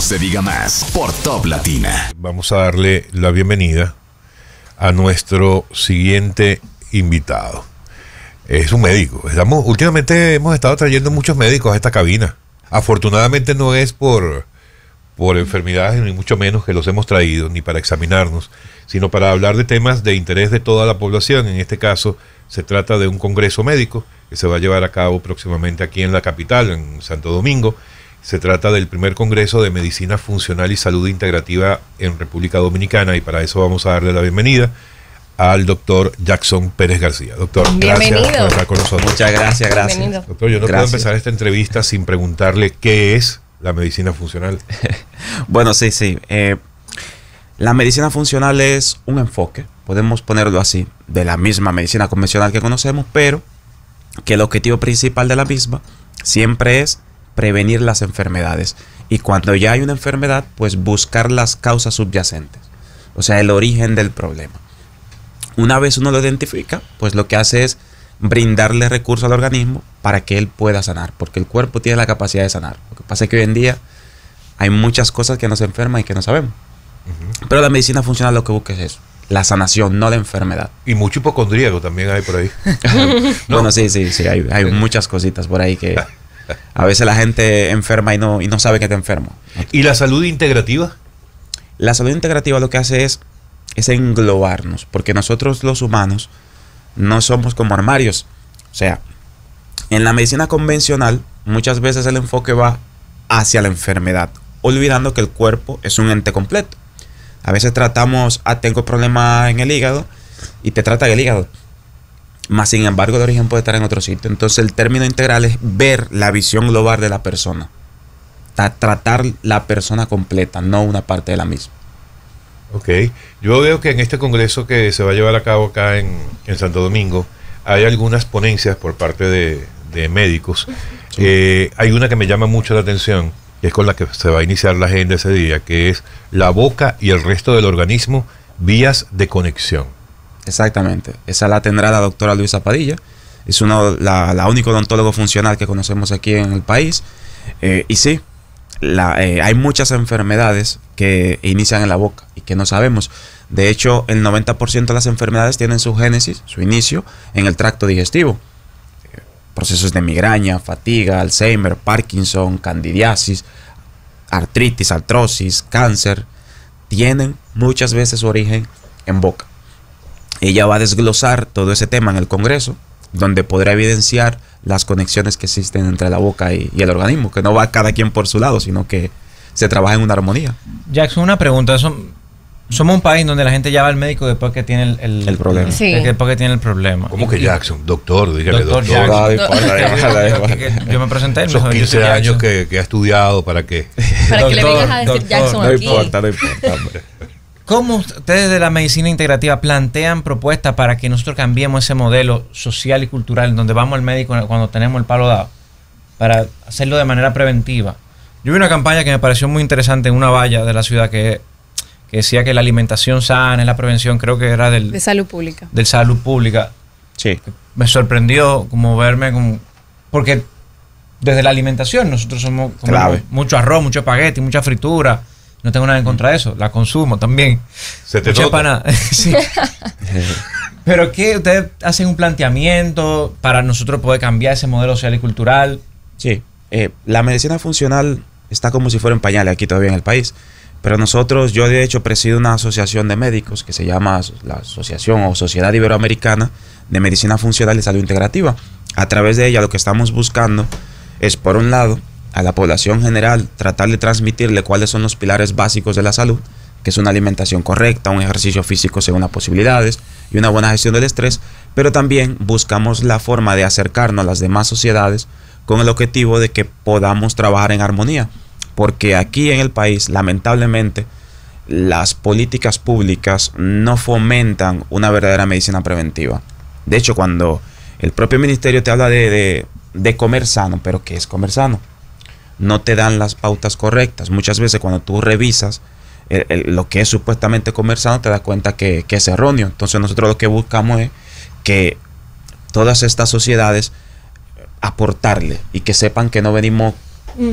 se diga más por Top Latina. Vamos a darle la bienvenida a nuestro siguiente invitado. Es un médico. últimamente hemos estado trayendo muchos médicos a esta cabina. Afortunadamente no es por, por enfermedades, ni mucho menos que los hemos traído, ni para examinarnos, sino para hablar de temas de interés de toda la población. En este caso, se trata de un congreso médico que se va a llevar a cabo próximamente aquí en la capital, en Santo Domingo, se trata del primer Congreso de Medicina Funcional y Salud Integrativa en República Dominicana y para eso vamos a darle la bienvenida al doctor Jackson Pérez García. Doctor, Bienvenido. gracias Muchas gracias, gracias. Doctor, yo no puedo empezar esta entrevista sin preguntarle qué es la medicina funcional. bueno, sí, sí. Eh, la medicina funcional es un enfoque, podemos ponerlo así, de la misma medicina convencional que conocemos, pero que el objetivo principal de la misma siempre es prevenir las enfermedades. Y cuando ya hay una enfermedad, pues buscar las causas subyacentes, o sea, el origen del problema. Una vez uno lo identifica, pues lo que hace es brindarle recursos al organismo para que él pueda sanar, porque el cuerpo tiene la capacidad de sanar. Lo que pasa es que hoy en día hay muchas cosas que nos enferman y que no sabemos. Pero la medicina funcional lo que busca es eso, la sanación, no la enfermedad. Y mucho hipocondríaco también hay por ahí. Bueno, sí, sí, sí, hay muchas cositas por ahí que... A veces la gente enferma y no, y no sabe que está enfermo. ¿Y la salud integrativa? La salud integrativa lo que hace es, es englobarnos, porque nosotros los humanos no somos como armarios. O sea, en la medicina convencional muchas veces el enfoque va hacia la enfermedad, olvidando que el cuerpo es un ente completo. A veces tratamos, ah, tengo problema en el hígado y te trata el hígado. Más sin embargo, de origen puede estar en otro sitio. Entonces, el término integral es ver la visión global de la persona. tratar la persona completa, no una parte de la misma. Ok. Yo veo que en este congreso que se va a llevar a cabo acá en, Santo Domingo, hay algunas ponencias por parte de, médicos. Eh, hay una que me llama mucho la atención, que es con la que se va a iniciar la agenda ese día, que es la boca y el resto del organismo, vías de conexión. Exactamente. Esa la tendrá la doctora Luisa Padilla. Es la, única odontólogo funcional que conocemos aquí en el país. Eh, y sí, eh, hay muchas enfermedades que inician en la boca y que no sabemos. De hecho, el 90% de las enfermedades tienen su génesis, su inicio, en el tracto digestivo. procesos de migraña, fatiga, Alzheimer, Parkinson, candidiasis, artritis, artrosis, cáncer, tienen muchas veces su origen en boca. Ella va a desglosar todo ese tema en el Congreso, donde podrá evidenciar las conexiones que existen entre la boca y, el organismo, que no va cada quien por su lado, sino que se trabaja en una armonía. Jackson, una pregunta. Son, somos un país donde la gente ya va al médico después que tiene el, problema. tiene el problema. ¿Cómo que Jackson? Doctor, dígale doctor. yo me presenté y me 15 años que, que, ha estudiado, ¿para qué? Para que le vengas a decir Jackson aquí. importa, no importa. ¿Cómo ustedes de la medicina integrativa plantean propuestas para que nosotros cambiemos ese modelo social y cultural donde vamos al médico cuando tenemos el palo dado? Para hacerlo de manera preventiva. Yo vi una campaña que me pareció muy interesante en una valla de la ciudad que, decía que la alimentación sana es la prevención, creo que era del... De salud pública. Del salud pública. Sí. Me sorprendió como verme como... Porque desde la alimentación nosotros somos... Clave. Mucho arroz, mucho espagueti, mucha fritura no tengo nada en contra de eso. La consumo también. Se te Pero ¿qué? ¿Ustedes hacen un planteamiento para nosotros poder cambiar ese modelo social y cultural? Sí. Eh, la medicina funcional está como si fuera un pañales aquí todavía en el país. Pero nosotros, yo de hecho presido una asociación de médicos que se llama la Asociación o Sociedad Iberoamericana de Medicina Funcional y Salud Integrativa. A través de ella lo que estamos buscando es, por un lado, a la población general, tratar de transmitirle cuáles son los pilares básicos de la salud, que es una alimentación correcta, un ejercicio físico según las posibilidades y una buena gestión del estrés, pero también buscamos la forma de acercarnos a las demás sociedades con el objetivo de que podamos trabajar en armonía, porque aquí en el país, lamentablemente, las políticas públicas no fomentan una verdadera medicina preventiva. De hecho, cuando el propio ministerio te habla de, comer sano, pero ¿qué es comer sano? no te dan las pautas correctas. Muchas veces cuando tú revisas lo que es supuestamente comer te das cuenta que, es erróneo. Entonces nosotros lo que buscamos es que todas estas sociedades aportarle y que sepan que no venimos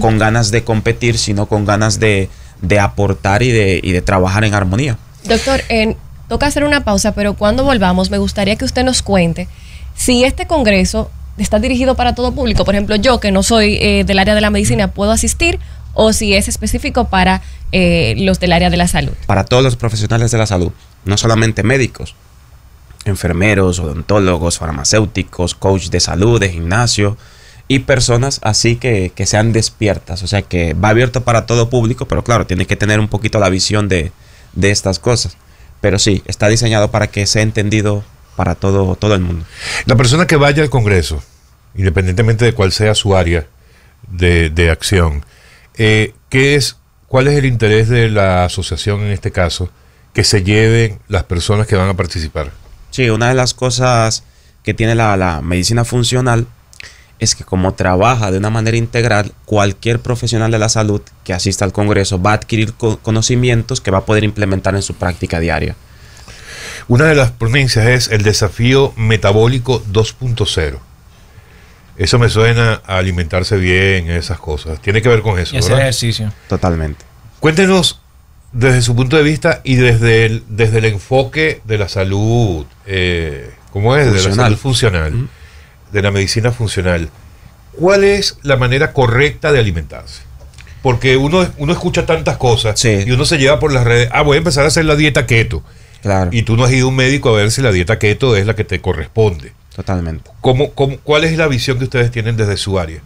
con ganas de competir, sino con ganas de, aportar y de, de, trabajar en armonía. Doctor, toca hacer una pausa, pero cuando volvamos me gustaría que usted nos cuente si este Congreso está dirigido para todo público. Por ejemplo, yo que no soy eh, del área de la medicina, ¿puedo asistir? O si es específico para eh, los del área de la salud. Para todos los profesionales de la salud, no solamente médicos, enfermeros, odontólogos, farmacéuticos, coach de salud, de gimnasio y personas así que, sean despiertas. O sea que va abierto para todo público, pero claro, tiene que tener un poquito la visión de, de estas cosas. Pero sí, está diseñado para que sea entendido para todo, todo el mundo. La persona que vaya al Congreso, independientemente de cuál sea su área de, acción, eh, es, ¿cuál es el interés de la asociación en este caso que se lleven las personas que van a participar? Sí, una de las cosas que tiene la, medicina funcional es que como trabaja de una manera integral, cualquier profesional de la salud que asista al Congreso va a adquirir conocimientos que va a poder implementar en su práctica diaria. Una de las ponencias es el desafío metabólico 2.0. Eso me suena a alimentarse bien, esas cosas. Tiene que ver con eso. ejercicio. Totalmente. Cuéntenos desde su punto de vista y desde el, desde el enfoque de la salud, eh, ¿cómo es? De la salud funcional, de la medicina funcional. ¿Cuál es la manera correcta de alimentarse? Porque uno, uno escucha tantas cosas y uno se lleva por las redes. Ah, voy a empezar a hacer la dieta keto. Y tú no has ido a un médico a ver si la dieta keto es la que te corresponde. Totalmente. ¿Cómo, cuál es la visión que ustedes tienen desde su área?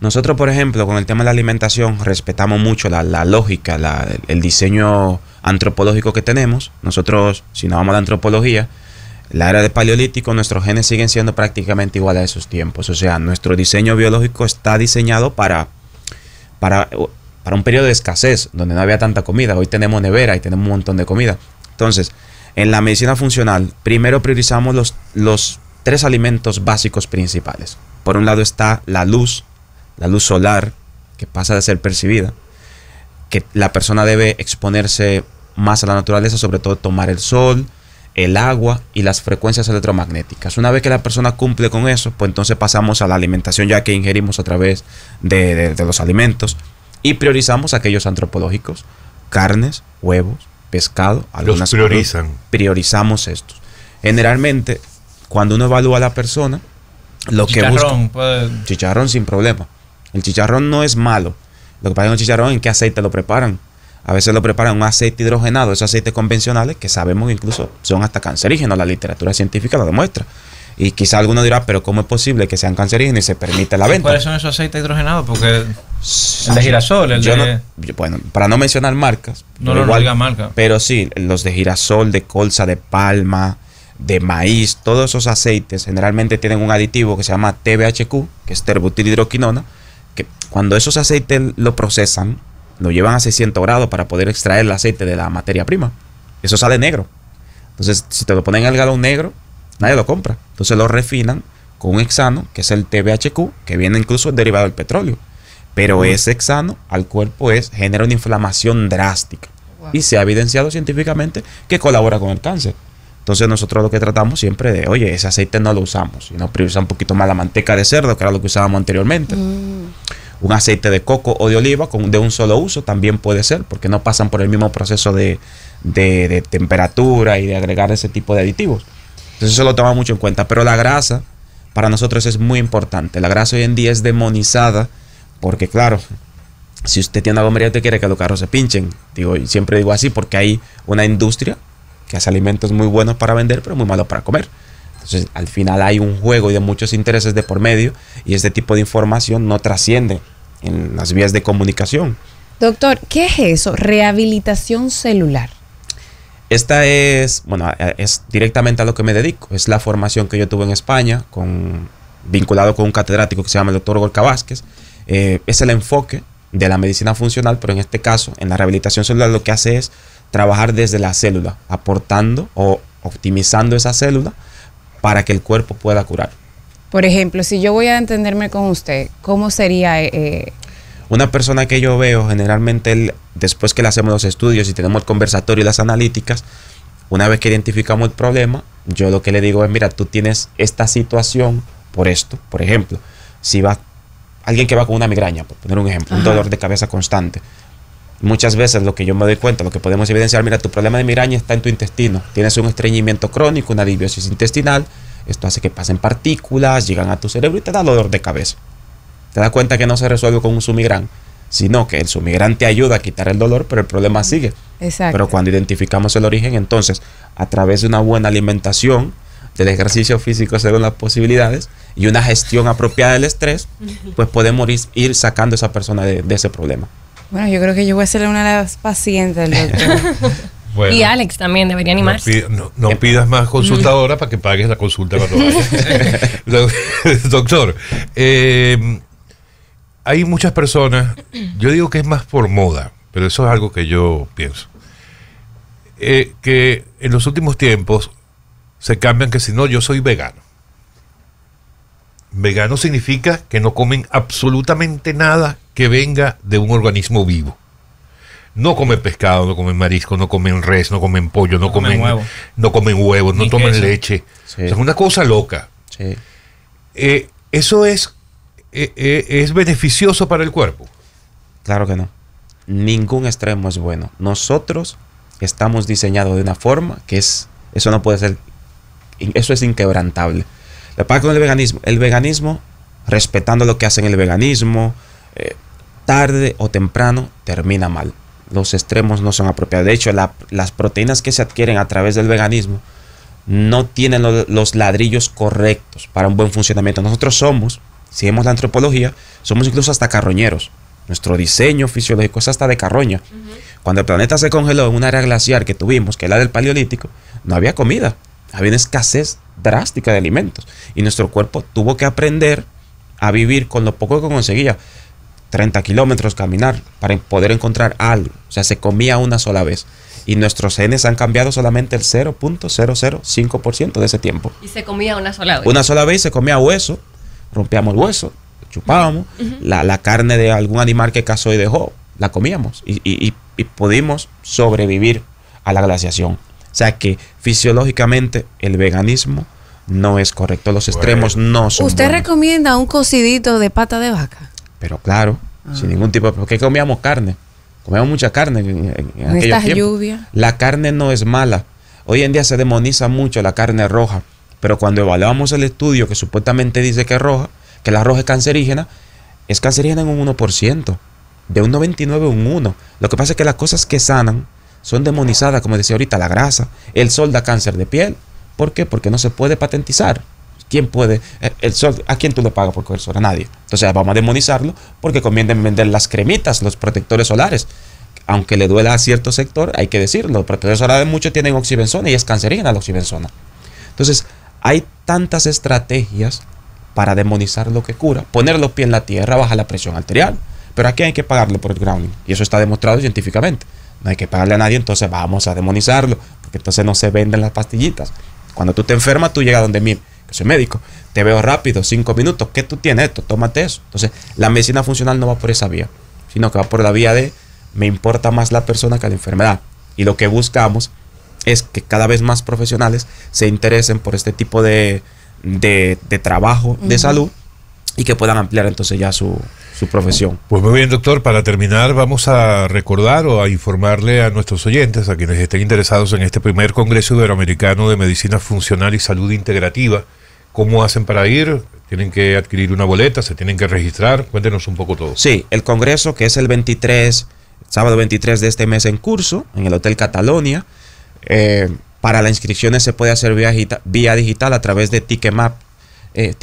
Nosotros, por ejemplo, con el tema de la alimentación, respetamos mucho la, lógica, el diseño antropológico que tenemos. Nosotros, si nos vamos a la antropología, la era del paleolítico, nuestros genes siguen siendo prácticamente iguales a esos tiempos. O sea, nuestro diseño biológico está diseñado para, para, para un periodo de escasez, donde no había tanta comida. Hoy tenemos nevera y tenemos un montón de comida. Entonces, en la medicina funcional, primero priorizamos los, los tres alimentos básicos principales. Por un lado está la luz, la luz solar, que pasa de ser percibida, que la persona debe exponerse más a la naturaleza, sobre todo tomar el sol, el agua y las frecuencias electromagnéticas. Una vez que la persona cumple con eso, pues entonces pasamos a la alimentación ya que ingerimos a través de los alimentos y priorizamos aquellos antropológicos, carnes, huevos, pescado. Algunas Los priorizan. priorizamos estos. Generalmente, cuando uno evalúa a la persona, lo que busca... Pues. Chicharrón sin problema. El chicharrón no es malo. Lo que pasa con el chicharrón en qué aceite lo preparan. A veces lo preparan un aceite hidrogenado, esos aceites convencionales que sabemos incluso son hasta cancerígenos. La literatura científica lo demuestra. Y quizá alguno dirá, pero ¿cómo es posible que sean cancerígenos y se permite la venta? ¿Cuáles son esos aceites hidrogenados? Porque el de girasol, el bueno, para no mencionar marcas. No lo igual, Pero sí, los de girasol, de colza, de palma, de maíz, todos esos aceites generalmente tienen un aditivo que se llama TBHQ, que es terbutilhidroquinona, que cuando esos aceites lo procesan, lo llevan a 600 grados para poder extraer el aceite de la materia prima. Eso sale negro. Entonces, si te lo ponen al galón negro, nadie lo compra. Entonces lo refinan con un hexano, que es el TBHQ, que viene incluso derivado del petróleo. Pero ese hexano al cuerpo es, genera una inflamación drástica. Y se ha evidenciado científicamente que colabora con el cáncer. Entonces nosotros lo que tratamos siempre de, oye, ese aceite no lo usamos, sino usamos un poquito más la manteca de cerdo, que era lo que usábamos anteriormente. Mm. Un aceite de coco o de oliva con, de un solo uso también puede ser, porque no pasan por el mismo proceso de, temperatura y de agregar ese tipo de aditivos. Entonces eso lo toma mucho en cuenta. Pero la grasa para nosotros es muy importante. La grasa hoy en día es demonizada porque claro, si usted tiene una gomería, usted quiere que los carros se pinchen. Digo, y siempre digo así porque hay una industria que hace alimentos muy buenos para vender, pero muy malos para comer. Entonces, al final hay un juego y de muchos intereses de por medio y este tipo de información no trasciende en las vías de comunicación. Doctor, ¿qué es eso? Rehabilitación celular. Esta es, bueno, es directamente a lo que me dedico. Es la formación que yo tuve en España, con, vinculado con un catedrático que se llama el doctor Gorka Vázquez eh, es el enfoque de la medicina funcional, pero en este caso, en la rehabilitación celular, lo que hace es trabajar desde la célula, aportando o optimizando esa célula para que el cuerpo pueda curar. Por ejemplo, si yo voy a entenderme con usted, ¿cómo sería... Eh, eh? una persona que yo veo, generalmente después que le hacemos los estudios y tenemos el conversatorio y las analíticas, una vez que identificamos el problema, yo lo que le digo es, mira, tú tienes esta situación por esto. Por ejemplo, si vas alguien que va con una migraña, por poner un ejemplo, un dolor de cabeza constante. Muchas veces lo que yo me doy cuenta, lo que podemos evidenciar, mira, tu problema de migraña está en tu intestino. Tienes un estreñimiento crónico, una dibiosis intestinal. Esto hace que pasen partículas, llegan a tu cerebro y te da dolor de cabeza. Te das cuenta que no se resuelve con un sumigrán, sino que el sumigrán te ayuda a quitar el dolor, pero el problema sigue. Exacto. Pero cuando identificamos el origen, entonces, a través de una buena alimentación, del ejercicio físico según las posibilidades y una gestión apropiada del estrés, pues podemos ir, sacando a esa persona de, ese problema. Bueno, yo creo que yo voy a ser una de las pacientes y Alex también debería animarse. No, pidas más consultadora para que pagues la consulta Doctor, eh, hay muchas personas, yo digo que es más por moda, pero eso es algo que yo pienso, eh, que en los últimos tiempos se cambian que si no, yo soy vegano. Vegano significa que no comen absolutamente nada que venga de un organismo vivo. No comen pescado, no comen marisco, no comen res, no comen pollo, no, comen, no comen huevos, no toman leche. es una cosa loca. Eh, eso es, eh, eh, es beneficioso para el cuerpo. Claro que no. Ningún extremo es bueno. Nosotros estamos diseñados de una forma que es, eso no puede ser eso es inquebrantable. La paz con el veganismo. El veganismo, respetando lo que hacen el veganismo, eh, tarde o temprano termina mal. Los extremos no son apropiados. De hecho, las proteínas que se adquieren a través del veganismo no tienen los ladrillos correctos para un buen funcionamiento. Nosotros somos, si vemos la antropología, somos incluso hasta carroñeros. Nuestro diseño fisiológico es hasta de carroña. Cuando el planeta se congeló en una era glaciar que tuvimos, que era del Paleolítico, no había comida había una escasez drástica de alimentos y nuestro cuerpo tuvo que aprender a vivir con lo poco que conseguía. 30 kilómetros caminar para poder encontrar algo. O sea, se comía una sola vez. Y nuestros genes han cambiado solamente el 0.005% de ese tiempo. Y se comía una sola vez. Una sola vez se comía hueso, rompíamos el hueso, chupábamos, la, carne de algún animal que cazó y dejó, la comíamos y pudimos sobrevivir a la glaciación. O sea que fisiológicamente el veganismo no es correcto. Los extremos no son. ¿Usted recomienda un cocidito de pata de vaca? Pero claro, ah. sin ningún tipo de. Porque comíamos carne. Comíamos mucha carne en, en estas lluvias. La carne no es mala. Hoy en día se demoniza mucho la carne roja. Pero cuando evaluamos el estudio que supuestamente dice que es roja, que la roja es cancerígena, es cancerígena en un 1%. De un 99 un 1. Lo que pasa es que las cosas que sanan son demonizadas, como decía ahorita, la grasa. El sol da cáncer de piel. ¿Por qué? Porque no se puede patentizar. ¿Quién puede? Eh, el sol, ¿A quién tú le pagas por coger sol? A nadie. Entonces vamos a demonizarlo porque conviene vender las cremitas, los protectores solares. Aunque le duela a cierto sector, hay que decirlo. Los protectores solares muchos tienen oxibenzona y es cancerígena la oxibenzona. Entonces, hay tantas estrategias para demonizar lo que cura. Poner los pies en la tierra baja la presión arterial. Pero aquí hay que pagarlo por el grounding. Y eso está demostrado científicamente no hay que pagarle a nadie, entonces vamos a demonizarlo, porque entonces no se venden las pastillitas. Cuando tú te enfermas, tú llegas donde mí, que soy médico, te veo rápido, cinco minutos, ¿qué tú tienes esto? Tómate eso. Entonces, la medicina funcional no va por esa vía, sino que va por la vía de me importa más la persona que la enfermedad. Y lo que buscamos es que cada vez más profesionales se interesen por este tipo de, trabajo de salud y que puedan ampliar entonces ya su, profesión. Pues muy bien, doctor. Para terminar, vamos a recordar o a informarle a nuestros oyentes, a quienes estén interesados en este primer Congreso Iberoamericano de Medicina Funcional y Salud Integrativa, cómo hacen para ir. Tienen que adquirir una boleta, se tienen que registrar. Cuéntenos un poco todo. Sí, el Congreso que es el 23, sábado 23 de este mes en curso, en el Hotel Catalonia. Eh, para las inscripciones se puede hacer vía, vía digital a través de Ticketmap, eh,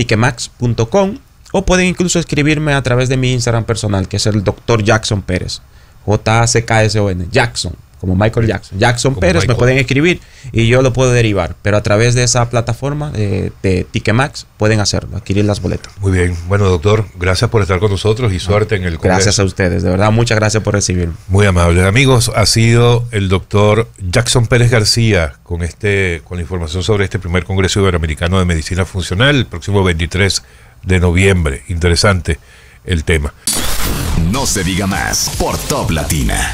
o pueden incluso escribirme a través de mi Instagram personal, que es el doctor Jackson Pérez. J-A-C-K-S-O-N. Jackson. Como Michael Jackson. Jackson Pérez me pueden escribir y yo lo puedo derivar. Pero a través de esa plataforma eh, de Ticketmax pueden hacerlo, adquirir las boletas. Muy bien. Bueno, doctor, gracias por estar con nosotros y suerte en el congreso. Gracias a ustedes. De verdad, muchas gracias por recibirme. Muy amable. Amigos, ha sido el doctor Jackson Pérez García con, este, con la información sobre este primer Congreso Iberoamericano de Medicina Funcional, el próximo 23 de noviembre. Interesante el tema. No se diga más por Top Latina.